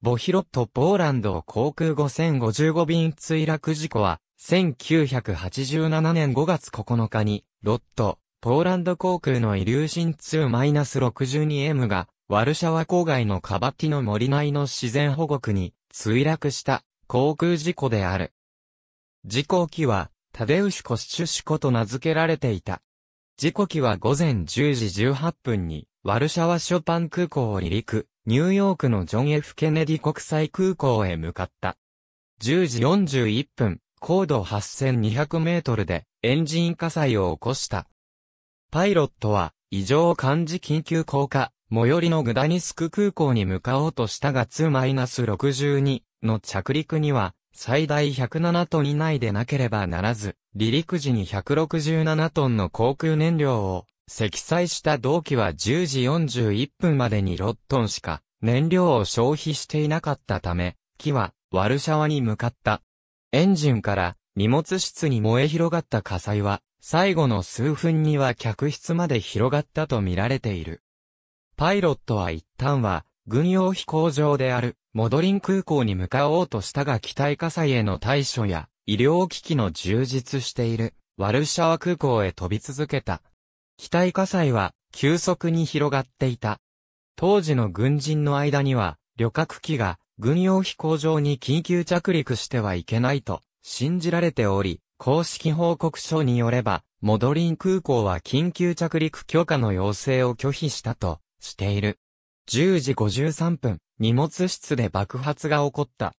ボヒロット・ポーランド航空5055便墜落事故は、1987年5月9日に、ロット、ポーランド航空のイリューシン 2-62M が、ワルシャワ郊外のカバティの森内の自然保護区に墜落した航空事故である。事故機は、タデウシュコ・シュシュコと名付けられていた。事故機は午前10時18分に、ワルシャワショパン空港を離陸、ニューヨークのジョン・ F・ ケネディ国際空港へ向かった。10時41分、高度8200メートルでエンジン火災を起こした。パイロットは異常を感じ緊急降下、最寄りのグダニスク空港に向かおうとしたが2-62の着陸には最大107トン以内でなければならず、離陸時に167トンの航空燃料を積載した同期は10時41分までに6トンしか燃料を消費していなかったため、機はワルシャワに向かった。エンジンから荷物室に燃え広がった火災は、最後の数分には客室まで広がったと見られている。パイロットは一旦は、軍用飛行場である、モドリン空港に向かおうとしたが機体火災への対処や、医療機器の充実している、ワルシャワ空港へ飛び続けた。機体火災は急速に広がっていた。当時の軍人の間には、旅客機が軍用飛行場に緊急着陸してはいけないと信じられており、公式報告書によれば、モドリン空港は緊急着陸許可の要請を拒否したとしている。10時53分、荷物室で爆発が起こった。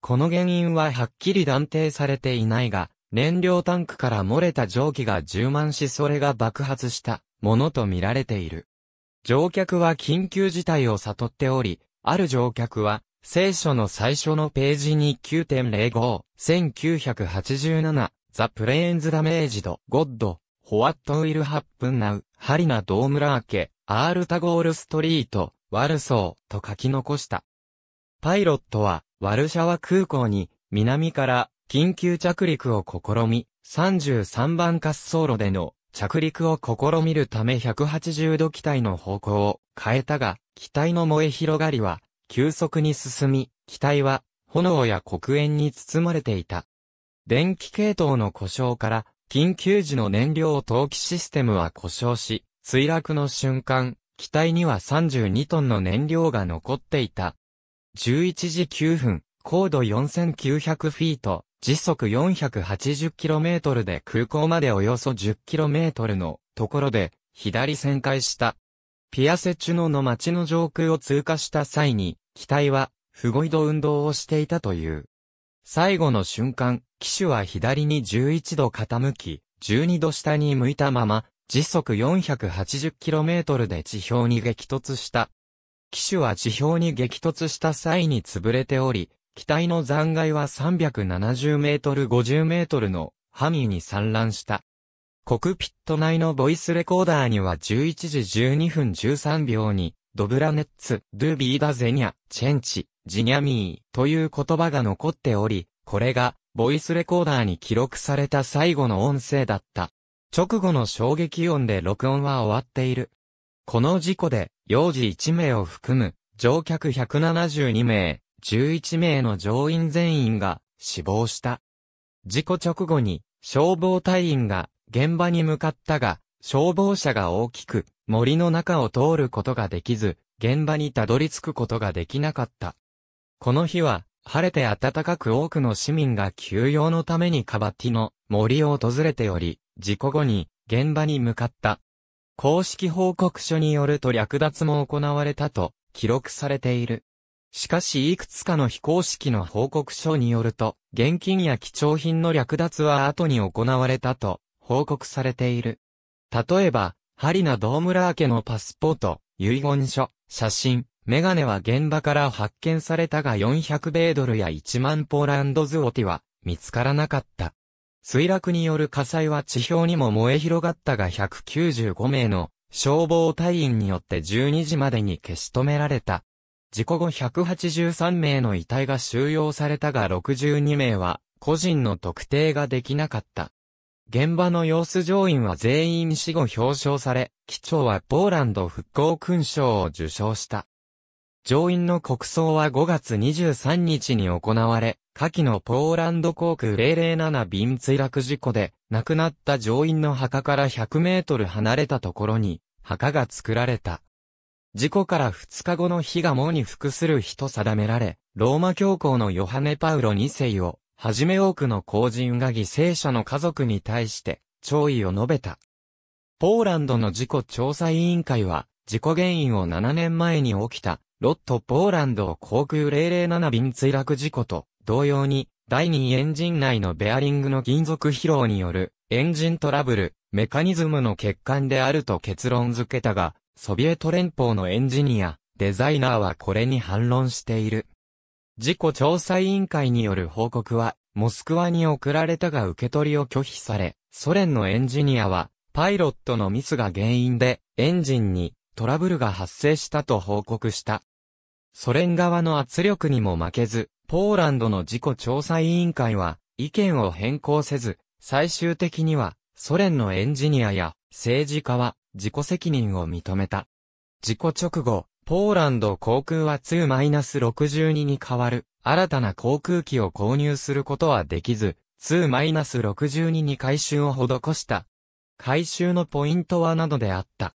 この原因ははっきり断定されていないが、燃料タンクから漏れた蒸気が充満しそれが爆発したものとみられている。乗客は緊急事態を悟っており、ある乗客は、聖書の最初のページに9.05、1987、ザ・プレーンズ・ダメージド・ゴッド、ホワット・ウィル・ハップン・ナウ、ハリナ・ドームラーケ、アール・タゴール・ストリート、ワルソー、と書き残した。パイロットは、ワルシャワ空港に、南から緊急着陸を試み、33番滑走路での着陸を試みるため180度機体の方向を変えたが、機体の燃え広がりは急速に進み、機体は炎や黒煙に包まれていた。電気系統の故障から、緊急時の燃料投棄システムは故障し、墜落の瞬間、機体には32トンの燃料が残っていた。11時9分、高度4900フィート、時速 480km で空港までおよそ 10km のところで左旋回した。ピアセチュノの町の上空を通過した際に、機体は不ゴイド運動をしていたという。最後の瞬間、機種は左に11度傾き、12度下に向いたまま、時速 480km で地表に激突した。機種は地表に激突した際に潰れており、機体の残骸は370メートル50メートルの範囲に散乱した。コクピット内のボイスレコーダーには11時12分13秒に、ドブラネッツ、ドゥビーダゼニャ、チェンチ、ジニャミーという言葉が残っており、これが、ボイスレコーダーに記録された最後の音声だった。直後の衝撃音で録音は終わっている。この事故で、幼児1名を含む、乗客172名、11名の乗員全員が死亡した。事故直後に消防隊員が現場に向かったが、消防車が大きく森の中を通ることができず、現場にたどり着くことができなかった。この日は、晴れて暖かく多くの市民が休養のためにカバティの森を訪れており、事故後に現場に向かった。公式報告書によると略奪も行われたと記録されている。しかしいくつかの非公式の報告書によると、現金や貴重品の略奪は後に行われたと報告されている。例えば、ハリナ・ドームラー家のパスポート、遺言書、写真、メガネは現場から発見されたが400米ドルや1万ポーランドズオティは見つからなかった。墜落による火災は地表にも燃え広がったが195名の消防隊員によって12時までに消し止められた。事故後183名の遺体が収容されたが62名は個人の特定ができなかった。現場の様子上院は全員死後表彰され、機長はポーランド復興勲章を受章した。上院の国葬は5月23日に行われ、下記のポーランド航空007便墜落事故で、亡くなった上院の墓から100メートル離れたところに、墓が作られた。事故から2日後の日がもに服する日と定められ、ローマ教皇のヨハネ・パウロ2世を、はじめ多くの公人が犠牲者の家族に対して、弔意を述べた。ポーランドの事故調査委員会は、事故原因を7年前に起きた、ロット・ポーランド航空007便墜落事故と、同様に、第2エンジン内のベアリングの金属疲労による、エンジントラブル、メカニズムの欠陥であると結論付けたが、ソビエト連邦のエンジニア、デザイナーはこれに反論している。事故調査委員会による報告は、モスクワに送られたが受け取りを拒否され、ソ連のエンジニアは、パイロットのミスが原因で、エンジンにトラブルが発生したと報告した。ソ連側の圧力にも負けず、ポーランドの事故調査委員会は、意見を変更せず、最終的には、ソ連のエンジニアや政治家は、自己責任を認めた。事故直後、ポーランド航空は2-62に代わる新たな航空機を購入することはできず、2-62に回収を施した。回収のポイントはなどであった。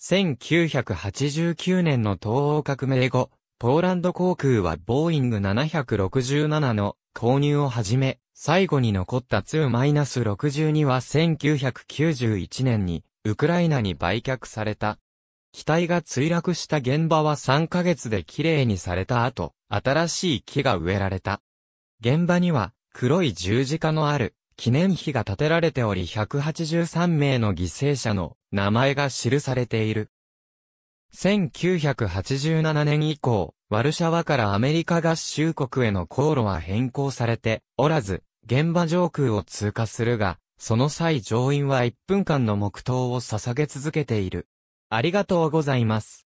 1989年の東欧革命後、ポーランド航空はボーイング767の購入をはじめ、最後に残った2-62は1991年にウクライナに売却された。機体が墜落した現場は3ヶ月で綺麗にされた後、新しい木が植えられた。現場には黒い十字架のある記念碑が建てられており183名の犠牲者の名前が記されている。1987年以降、ワルシャワからアメリカ合衆国への航路は変更されておらず、現場上空を通過するが、その際上院は1分間の黙祷を捧げ続けている。ありがとうございます。